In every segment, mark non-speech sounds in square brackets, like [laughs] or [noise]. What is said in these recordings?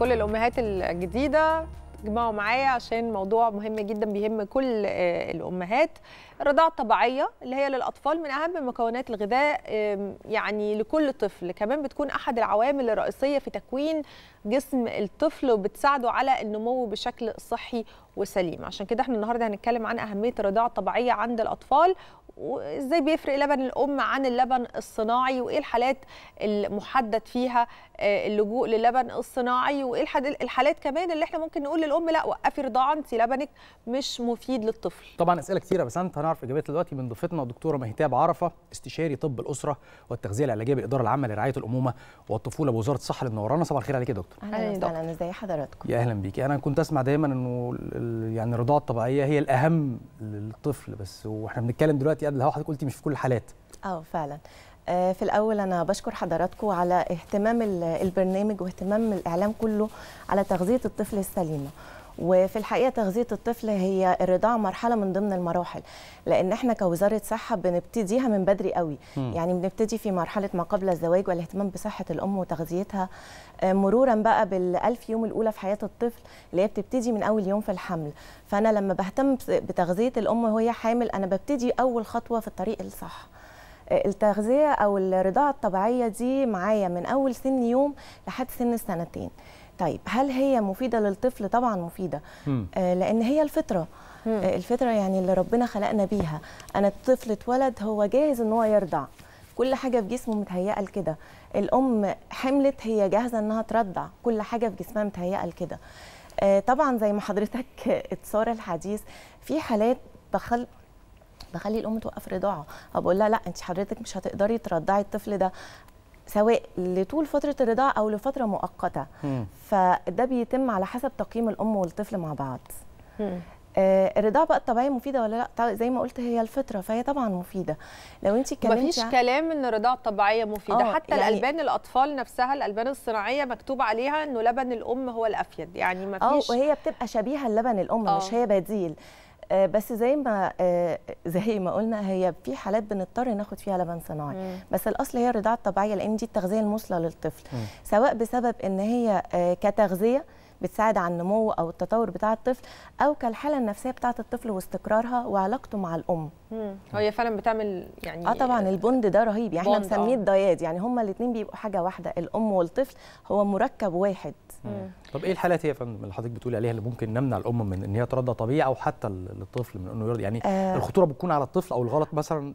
كل الامهات الجديده اجمعوا معايا عشان موضوع مهم جدا بيهم كل آه، الامهات الرضاعه الطبيعيه اللي هي للاطفال من اهم مكونات الغذاء يعني لكل طفل كمان بتكون احد العوامل الرئيسيه في تكوين جسم الطفل وبتساعده على النمو بشكل صحي وسليم عشان كده احنا النهارده هنتكلم عن اهميه الرضاعه الطبيعيه عند الاطفال وازاي بيفرق لبن الام عن اللبن الصناعي وايه الحالات المحدد فيها آه، اللجوء للبن الصناعي وايه الحالات كمان اللي احنا ممكن نقول للام لا وقفي رضاعه انت لبنك مش مفيد للطفل طبعا اسئله كثيره بس انت هنعرف اجابتها دلوقتي من ضيفتنا الدكتوره مهتاب عرفه استشاري طب الاسره والتغذيه العلاجيه بالاداره العامه لرعايه الامومه والطفوله بوزاره الصحه منورانا صباح الخير عليك يا دكتور اهلا وسهلا ازي حضراتكم يا اهلا بيكي انا كنت اسمع دايما انه يعني الرضاعه الطبيعيه هي الاهم للطفل بس واحنا بنتكلم دلوقتي دلوقتي قبل الهوا حضرتك قلتي مش في كل الحالات اه فعلا آه، في الأول أنا بشكر حضراتكم على اهتمام البرنامج واهتمام الإعلام كله على تغذية الطفل السليمة وفي الحقيقه تغذيه الطفل هي الرضاعه مرحله من ضمن المراحل لان احنا كوزاره صحه بنبتديها من بدري قوي م. يعني بنبتدي في مرحله ما قبل الزواج والاهتمام بصحه الام وتغذيتها آه، مرورا بقى بالألف يوم الاولى في حياه الطفل اللي هي بتبتدي من اول يوم في الحمل فانا لما بهتم بتغذيه الام وهي حامل انا ببتدي اول خطوه في الطريق الصح آه، التغذيه او الرضاعه الطبيعيه دي معايا من اول سن يوم لحد سن السنتين طيب هل هي مفيده للطفل طبعا مفيده آه لان هي الفطره آه الفطره يعني اللي ربنا خلقنا بيها انا الطفل اتولد هو جاهز ان هو يرضع كل حاجه في جسمه متهيئه لكده الام حملت هي جاهزه انها ترضع كل حاجه في جسمها متهيئه لكده آه طبعا زي ما حضرتك [laughs] اتصار الحديث في حالات بخل بخلي الام توقف رضاعه بقول لها لا انت حضرتك مش هتقدري ترضعي الطفل ده سواء لطول فتره الرضاعه او لفتره مؤقته فده بيتم على حسب تقييم الام والطفل مع بعض آه، الرضاعه بقى الطبيعيه مفيده ولا لا طيب، زي ما قلت هي الفطره فهي طبعا مفيده لو انت اتكلمتي مفيش عن... كلام ان الرضاعه الطبيعيه مفيده آه، حتى يعني... الالبان الاطفال نفسها الالبان الصناعيه مكتوب عليها انه لبن الام هو الافيد يعني مفيش اه وهي بتبقى شبيهه للبن الام أوه. مش هي بديل آه، بس زي ما آه، زي ما قلنا هي في حالات بنضطر ناخد فيها لبن صناعي مم. بس الاصل هي الرضاعه الطبيعيه لان دي التغذيه المثلى للطفل مم. سواء بسبب ان هي آه، كتغذيه بتساعد على النمو او التطور بتاع الطفل او كالحاله النفسيه بتاعه الطفل واستقرارها وعلاقته مع الام هي فعلا بتعمل يعني اه طبعا البوند ده رهيب يعني احنا بنسميه آه. الضياد يعني هما الاثنين بيبقوا حاجه واحده الام والطفل هو مركب واحد مم. طب ايه الحالات هي يا فندم اللي حضرتك بتقولي عليها اللي ممكن نمنع الام من ان هي ترضى طبيعي او حتى الطفل من انه يرضى يعني آه الخطوره بتكون على الطفل او الغلط مثلا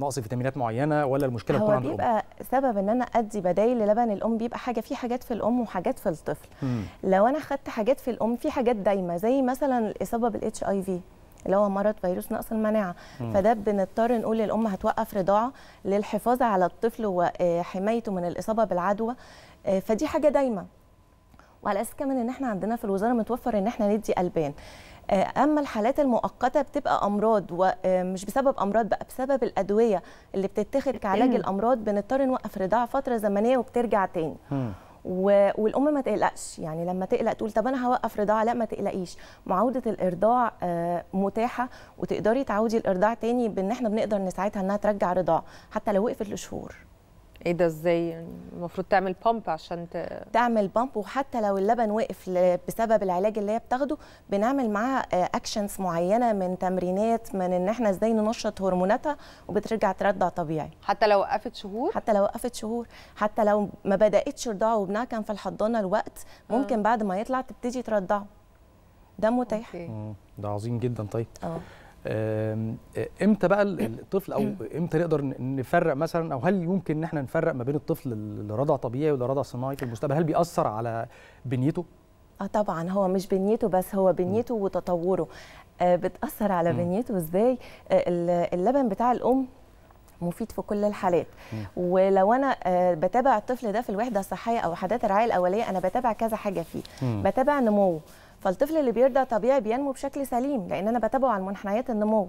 نقص فيتامينات معينه ولا المشكله بتكون عند الام بيبقى سبب ان انا ادي بدايل للبن الام بيبقى حاجه في حاجات في الام وحاجات في الطفل مم. لو انا خدت حاجات في الام في حاجات دايمه زي مثلا الاصابه بالاتش اي في اللي هو مرض فيروس نقص المناعه مم. فده بنضطر نقول للام هتوقف رضاعه للحفاظ على الطفل وحمايته آه، من الاصابه بالعدوى آه، فدي حاجه دايمه وعلى اساس كمان ان احنا عندنا في الوزاره متوفر ان احنا ندي البان آه، اما الحالات المؤقته بتبقى امراض ومش آه، بسبب امراض بقى بسبب الادويه اللي بتتخذ كعلاج الامراض بنضطر نوقف رضاعه فتره زمنيه وبترجع تاني و... والام ما تقلقش يعني لما تقلق تقول طب انا هوقف رضاعه لا ما تقلقيش معوده الارضاع آه، متاحه وتقدري تعودي الارضاع تاني بان احنا بنقدر نساعدها انها ترجع رضاعه حتى لو وقفت لشهور ايه ده ازاي يعني المفروض تعمل بامب عشان ت... تعمل بامب وحتى لو اللبن وقف بسبب العلاج اللي هي بتاخده بنعمل معاها اكشنز آه، معينه من تمرينات من ان احنا ازاي ننشط هرموناتها وبترجع ترضع طبيعي حتى لو وقفت شهور حتى لو وقفت شهور حتى لو ما بداتش رضاعه وابنها كان في الحضانه الوقت آه. ممكن آه. بعد ما يطلع تبتدي ترضعه ده متاح ده عظيم جدا طيب اه آه، امتى بقى الطفل او [coughs] امتى نقدر نفرق مثلا او هل يمكن ان احنا نفرق ما بين الطفل اللي رضع طبيعي واللي رضع صناعي في المستقبل هل بيأثر على بنيته؟ اه طبعا هو مش بنيته بس هو بنيته وتطوره آه بتأثر على بنيته ازاي آه، اللبن بتاع الام مفيد في كل الحالات ولو انا آه، بتابع الطفل ده في الوحده الصحيه او وحدات الرعايه الاوليه انا بتابع كذا حاجه فيه بتابع نموه فالطفل اللي بيرضع طبيعي بينمو بشكل سليم لان انا بتابعه على منحنيات النمو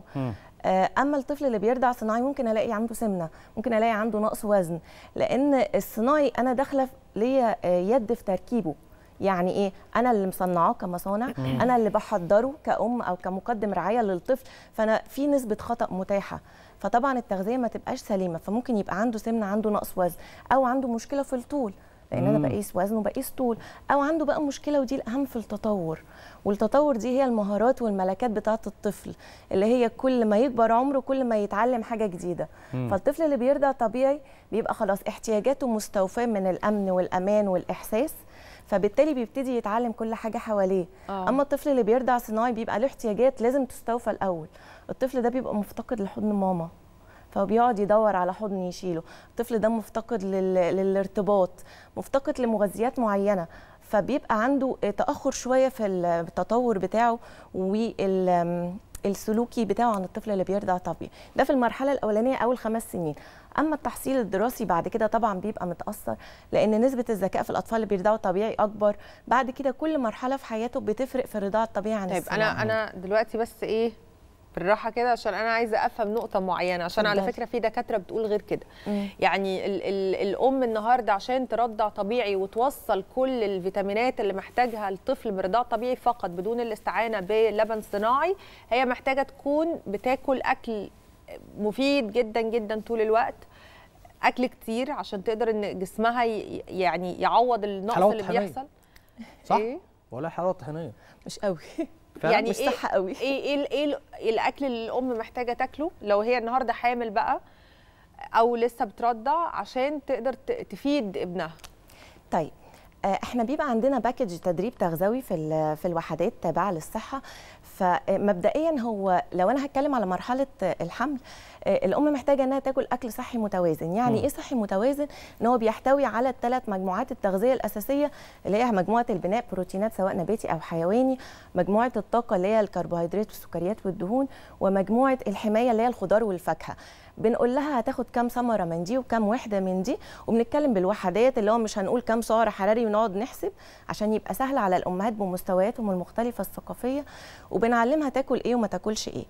آه، اما الطفل اللي بيرضع صناعي ممكن الاقي عنده سمنه ممكن الاقي عنده نقص وزن لان الصناعي انا داخله ليا آه، يد في تركيبه يعني ايه انا اللي مصنعاه كمصانع انا اللي بحضره كأم او كمقدم رعايه للطفل فانا في نسبه خطا متاحه فطبعا التغذيه ما تبقاش سليمه فممكن يبقى عنده سمنه عنده نقص وزن او عنده مشكله في الطول لان انا بقيس وزن وبقيس طول او عنده بقى مشكله ودي الاهم في التطور والتطور دي هي المهارات والملكات بتاعه الطفل اللي هي كل ما يكبر عمره كل ما يتعلم حاجه جديده مم. فالطفل اللي بيرضع طبيعي بيبقى خلاص احتياجاته مستوفاه من الامن والامان والاحساس فبالتالي بيبتدي يتعلم كل حاجه حواليه آه. اما الطفل اللي بيرضع صناعي بيبقى له احتياجات لازم تستوفى الاول الطفل ده بيبقى مفتقد لحضن ماما فبيقعد يدور على حضن يشيله الطفل ده مفتقد لل... للارتباط مفتقد لمغذيات معينه فبيبقى عنده تاخر شويه في التطور بتاعه وال السلوكي بتاعه عن الطفل اللي بيرضع طبيعي ده في المرحله الاولانيه اول خمس سنين اما التحصيل الدراسي بعد كده طبعا بيبقى متاثر لان نسبه الذكاء في الاطفال اللي بيرضعوا طبيعي اكبر بعد كده كل مرحله في حياته بتفرق في الرضاعه الطبيعي عن طيب انا انا دلوقتي بس ايه بالراحه كده عشان انا عايزه افهم نقطه معينه عشان على فكره في دكاتره بتقول غير كده يعني ال ال الام النهارده عشان ترضع طبيعي وتوصل كل الفيتامينات اللي محتاجها الطفل برضاع طبيعي فقط بدون الاستعانه بلبن صناعي هي محتاجه تكون بتاكل اكل مفيد جدا جدا طول الوقت اكل كتير عشان تقدر ان جسمها يعني يعوض النقص اللي بيحصل صح إيه؟ ولا حلاوه طحينيه مش قوي [laughs] يعني مش إيه قوي [laughs] ايه ايه إيه, ايه الاكل اللي الام محتاجه تاكله لو هي النهارده حامل بقى او لسه بترضع عشان تقدر تفيد ابنها طيب آه، احنا بيبقى عندنا باكج تدريب تغذوي في في الوحدات تابعه للصحه فمبدئيا آه، هو لو انا هتكلم على مرحله آه، الحمل الام محتاجه انها تاكل اكل صحي متوازن يعني ايه صحي متوازن ان هو بيحتوي على الثلاث مجموعات التغذيه الاساسيه اللي هي مجموعه البناء بروتينات سواء نباتي او حيواني مجموعه الطاقه اللي هي الكربوهيدرات والسكريات والدهون ومجموعه الحمايه اللي هي الخضار والفاكهه بنقول لها هتاخد كام ثمره من دي وكام وحده من دي وبنتكلم بالوحدات اللي هو مش هنقول كام سعر حراري ونقعد نحسب عشان يبقى سهل على الامهات بمستوياتهم المختلفه الثقافيه وبنعلمها تاكل ايه وما تاكلش ايه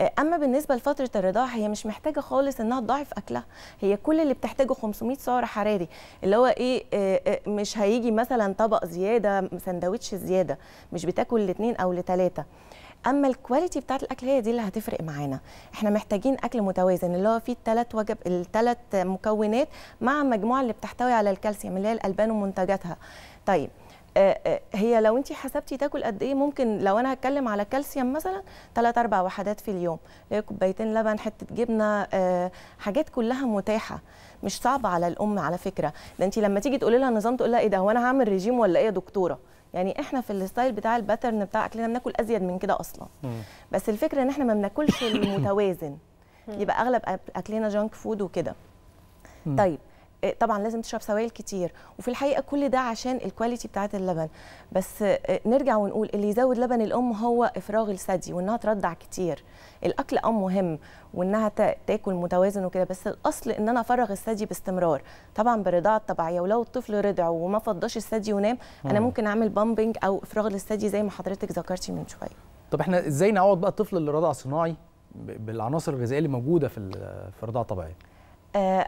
آه، اما بالنسبه لفتره الرضاعه هي مش محتاجه خالص انها تضاعف اكلها هي كل اللي بتحتاجه 500 سعر حراري اللي هو ايه آه، آه، مش هيجي مثلا طبق زياده سندوتش زياده مش بتاكل الاثنين او لثلاثه اما الكواليتي بتاعت الاكل هي دي اللي هتفرق معانا احنا محتاجين اكل متوازن اللي هو فيه الثلاث وجب الثلاث مكونات مع المجموعه اللي بتحتوي على الكالسيوم اللي هي الالبان ومنتجاتها طيب آه، آه، هي لو انت حسبتي تاكل قد ايه ممكن لو انا هتكلم على كالسيوم مثلا 3 4 وحدات في اليوم كوبايتين لبن حته جبنه آه، حاجات كلها متاحه مش صعبه على الام على فكره ده انت لما تيجي تقولي لها نظام تقول لها ايه ده هو انا هعمل ريجيم ولا ايه يا دكتوره يعني احنا في الستايل بتاع الباترن بتاع اكلنا بناكل ازيد من كده اصلا بس الفكره ان احنا ما بناكلش المتوازن يبقى اغلب اكلنا جانك فود وكده طيب آه، طبعا لازم تشرب سوائل كتير وفي الحقيقه كل ده عشان الكواليتي بتاعه اللبن بس آه، نرجع ونقول اللي يزود لبن الام هو افراغ الثدي وانها ترضع كتير الاكل ام مهم وانها تاكل متوازن وكده بس الاصل ان انا افرغ الثدي باستمرار طبعا بالرضاعه الطبيعيه ولو الطفل رضع وما فضاش الثدي ونام انا ممكن اعمل بامبنج او افراغ للثدي زي ما حضرتك ذكرتي من شويه طب احنا ازاي نعوض بقى الطفل اللي رضع صناعي بالعناصر الغذائيه اللي موجوده في في الرضاعه الطبيعيه آه،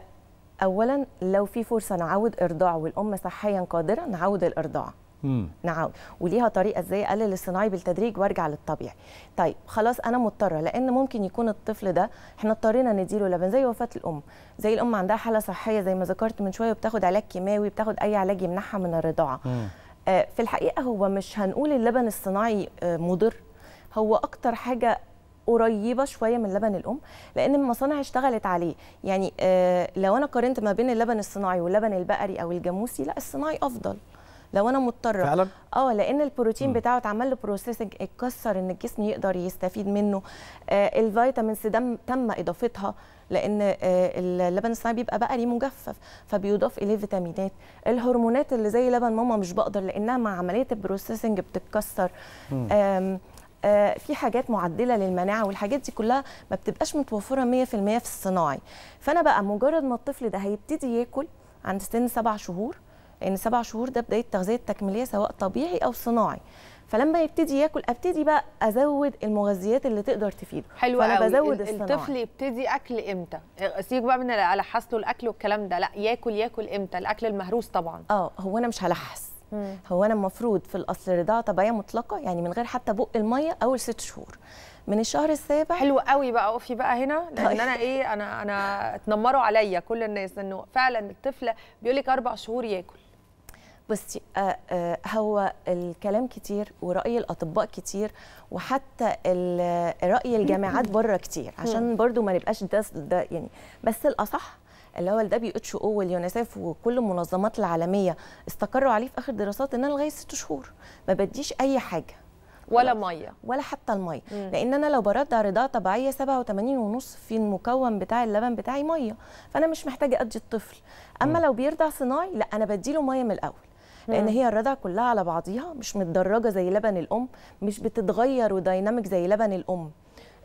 اولا لو في فرصه نعود ارضاع والام صحيا قادره نعود الارضاع نعود وليها طريقه ازاي اقلل الصناعي بالتدريج وارجع للطبيعي طيب خلاص انا مضطره لان ممكن يكون الطفل ده احنا اضطرينا نديله لبن زي وفاه الام زي الام عندها حاله صحيه زي ما ذكرت من شويه وبتاخد علاج كيماوي بتاخد اي علاج يمنعها من الرضاعه آه، في الحقيقه هو مش هنقول اللبن الصناعي آه، مضر هو اكتر حاجه قريبه شويه من لبن الام لان المصانع اشتغلت عليه يعني آه، لو انا قارنت ما بين اللبن الصناعي واللبن البقري او الجاموسي لا الصناعي افضل لو انا مضطره فعلا اه لان البروتين م. بتاعه اتعمل له بروسيسنج اتكسر ان الجسم يقدر يستفيد منه آه الفيتامينز دم تم اضافتها لان آه اللبن الصناعي بيبقى بقري مجفف فبيضاف اليه فيتامينات الهرمونات اللي زي لبن ماما مش بقدر لانها مع عمليه البروسيسنج بتتكسر آه، في حاجات معدله للمناعه والحاجات دي كلها ما بتبقاش متوفره 100% في الصناعي فانا بقى مجرد ما الطفل ده هيبتدي ياكل عند سن سبع شهور لان سبع شهور ده بدايه التغذيه التكميليه سواء طبيعي او صناعي فلما يبتدي ياكل ابتدي بقى ازود المغذيات اللي تقدر تفيده حلو فانا قوي. بزود الصناعي الطفل يبتدي اكل امتى سيبك بقى من الحس له الاكل والكلام ده لا ياكل ياكل امتى الاكل المهروس طبعا اه هو انا مش هلحس مم. هو انا المفروض في الاصل رضاعه طبيعيه مطلقه يعني من غير حتى بق الميه اول ست شهور من الشهر السابع حلو قوي بقى اقفي بقى هنا لان طيب. انا ايه انا انا اتنمروا عليا كل الناس انه فعلا الطفل بيقول لك اربع شهور ياكل بصي آه، آه، هو الكلام كتير وراي الاطباء كتير وحتى راي الجامعات بره كتير عشان برضو ما نبقاش ده, ده يعني بس الاصح اللي هو الدبليو اتش او واليونيسف وكل المنظمات العالميه استقروا عليه في اخر دراسات ان انا لغايه ست شهور ما بديش اي حاجه ولا ميه ولا حتى الميه مم. لان انا لو برضع رضاعه طبيعيه 87.5 في المكون بتاع اللبن بتاعي ميه فانا مش محتاجه ادي الطفل اما مم. لو بيرضع صناعي لا انا بديله ميه من الاول لان هي الرضع كلها على بعضيها مش متدرجه زي لبن الام مش بتتغير وديناميك زي لبن الام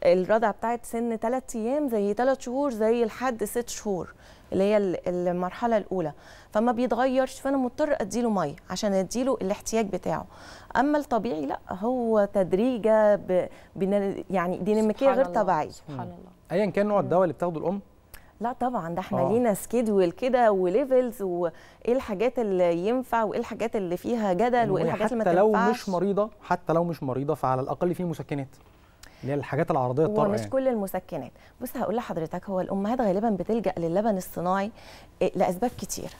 الرضع بتاعت سن 3 ايام زي 3 شهور زي لحد 6 شهور اللي هي المرحله الاولى فما بيتغيرش فانا مضطر اديله ميه عشان اديله الاحتياج بتاعه اما الطبيعي لا هو تدريجه ب... يعني ديناميكيه غير طبيعيه سبحان الله ايا كان نوع الدواء اللي بتاخده الام لا طبعا ده احنا آه. لينا سكيدول كده وليفلز وايه الحاجات اللي ينفع وايه الحاجات اللي فيها جدل وايه الحاجات اللي ما تنفعش حتى لو مش مريضه حتى لو مش مريضه فعلى الاقل في مسكنات اللي هي الحاجات العرضيه الطارئه ومش يعني. كل المسكنات بص هقول لحضرتك هو الامهات غالبا بتلجا للبن الصناعي آه، لاسباب كتير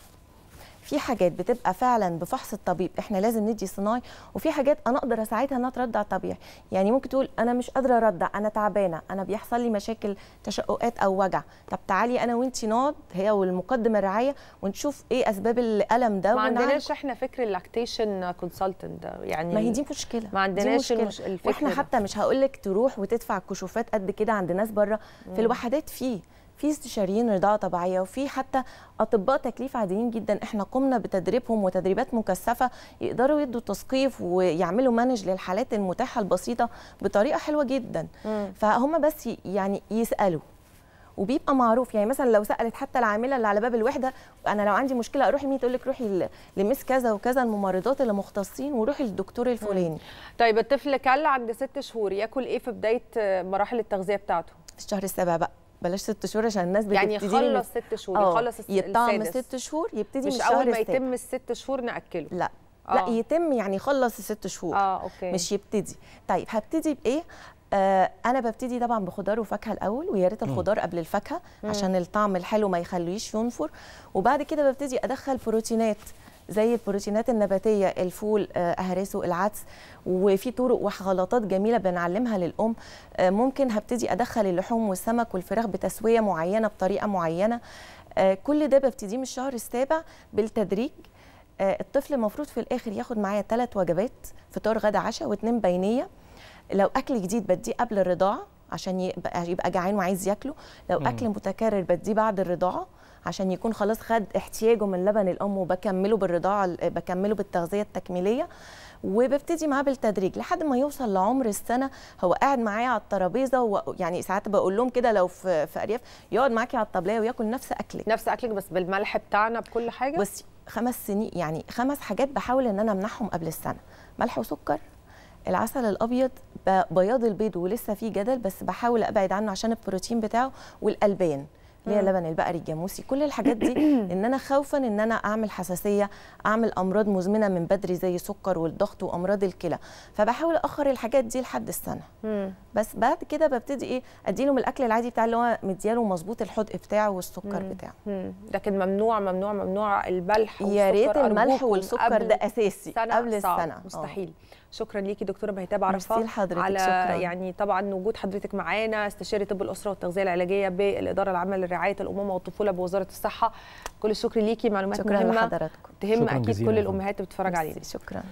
في حاجات بتبقى فعلا بفحص الطبيب احنا لازم ندي صناعي وفي حاجات انا اقدر اساعدها انها ترضع طبيعي يعني ممكن تقول انا مش قادره ارضع انا تعبانه انا بيحصل لي مشاكل تشققات او وجع طب تعالي انا وانت نقعد هي والمقدم الرعايه ونشوف ايه اسباب الالم ده ما عندناش احنا فكر اللاكتيشن كونسلتنت ده يعني ما هي دي مشكله ما عندناش مشكلة. الفكره واحنا حتى مش هقول لك تروح وتدفع كشوفات قد كده عند ناس بره في الوحدات فيه في استشاريين رضاعه طبيعيه وفي حتى اطباء تكليف عاديين جدا احنا قمنا بتدريبهم وتدريبات مكثفه يقدروا يدوا تثقيف ويعملوا مانج للحالات المتاحه البسيطه بطريقه حلوه جدا فهم بس يعني يسالوا وبيبقى معروف يعني مثلا لو سالت حتى العامله اللي على باب الوحده انا لو عندي مشكله اروح لمين تقول لك روحي لمس كذا وكذا الممرضات اللي مختصين وروحي للدكتور الفلاني طيب الطفل كل عند ست شهور ياكل ايه في بدايه مراحل التغذيه بتاعته الشهر السابع بقى بلاش ست شهور عشان الناس يعني بتبتدي يعني يخلص ست شهور آه، يخلص يطعم ست شهور يبتدي مش من اول ما يتم الست شهور ناكله لا أوه. لا آه. يتم يعني يخلص الست شهور آه، أوكي. مش يبتدي طيب هبتدي بايه آه انا ببتدي طبعا بخضار وفاكهه الاول ويا ريت الخضار قبل الفاكهه عشان الطعم الحلو ما يخليش ينفر وبعد كده ببتدي ادخل بروتينات زي البروتينات النباتيه الفول آه، اهرسه العدس وفي طرق وخلطات جميله بنعلمها للام آه، ممكن هبتدي ادخل اللحوم والسمك والفراخ بتسويه معينه بطريقه معينه آه، كل ده ببتديه من الشهر السابع بالتدريج الطفل المفروض في الاخر ياخد معايا ثلاث وجبات فطار غدا عشاء واتنين بينيه لو اكل جديد بديه قبل الرضاعه عشان يبقى جعان وعايز ياكله لو اكل متكرر بديه بعد الرضاعه عشان يكون خلاص خد احتياجه من لبن الام وبكمله بالرضاعه بكمله بالتغذيه التكميليه وببتدي معاه بالتدريج لحد ما يوصل لعمر السنه هو قاعد معايا على الترابيزه ويعني ساعات بقول لهم كده لو في, في ارياف يقعد معاكي على الطبليه وياكل نفس اكلك نفس اكلك بس بالملح بتاعنا بكل حاجه بس خمس سنين يعني خمس حاجات بحاول ان انا امنعهم قبل السنه ملح وسكر العسل الابيض بياض البيض ولسه فيه جدل بس بحاول ابعد عنه عشان البروتين بتاعه والالبان اللي هي لبن البقري الجاموسي كل الحاجات دي [clears throat] ان انا خوفا ان انا اعمل حساسيه اعمل امراض مزمنه من بدري زي سكر والضغط وامراض الكلى فبحاول اخر الحاجات دي لحد السنه بس بعد كده ببتدي ايه اديلهم الاكل العادي بتاع اللي هو مدياله مظبوط الحدق بتاعه والسكر بتاعه لكن ممنوع ممنوع ممنوع البلح والسكر يا ريت الملح والسكر ده اساسي قبل السنه آه. مستحيل أوه. شكرا ليكي دكتوره مهتاب عرفه على شكرا. يعني طبعا وجود حضرتك معانا استشاري طب الاسره والتغذيه العلاجيه بالاداره العامه لرعايه الامومه والطفوله بوزاره الصحه كل الشكر ليكي معلومات شكرا مهمه لحضراتكم. تهم اكيد كل الامهات بتتفرج علينا شكرا